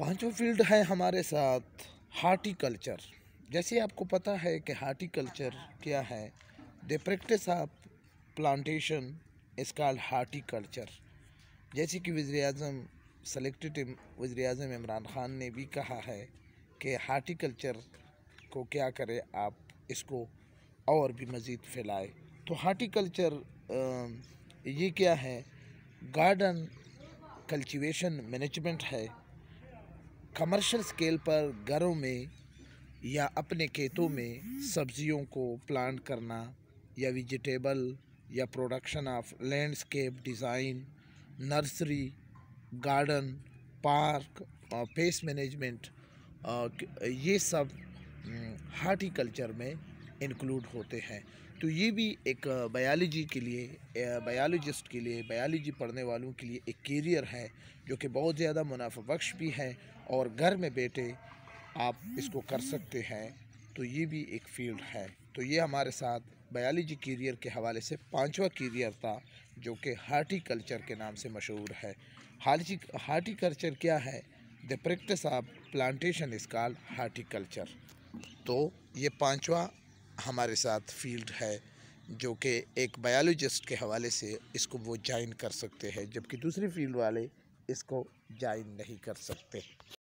पांचों फील्ड है हमारे साथ हार्टिकल्चर जैसे आपको पता है कि हार्टिकल्चर क्या है the practice of plantation is called horticulture जैसे कि वजर अजम सेलेक्टेड वज़र अजम इमरान ख़ान ने भी कहा है कि हार्टिकल्चर को क्या करें आप इसको और भी मज़ीद फैलाए तो हार्टिकल्चर ये क्या है गार्डन कल्टिवेशन मैनेजमेंट है कमर्शियल स्केल पर घरों में या अपने खेतों में सब्जियों को प्लांट करना या वेजिटेबल या production of landscape design nursery garden park pest management ये सब हार्टिकल्चर mm, में इंक्लूड होते हैं तो ये भी एक बायोलॉजी के लिए बायोलॉजिस्ट के लिए बायोलॉजी पढ़ने वालों के लिए एक कैरियर है जो कि बहुत ज़्यादा मुनाफा बख्श भी है और घर में बैठे आप इसको कर सकते हैं तो ये भी एक फील्ड है तो ये हमारे साथ बायोलॉजी कैरियर के हवाले से पांचवा कैरियर था जो कि हार्टिकल्चर के नाम से मशहूर है हार्टी हार्टिकल्चर क्या है the practice of plantation is called horticulture तो ये पांचवा हमारे साथ फील्ड है जो कि एक बायोलॉजिस्ट के हवाले से इसको वो ज्वाइन कर सकते हैं जबकि दूसरी फील्ड वाले इसको ज्वाइन नहीं कर सकते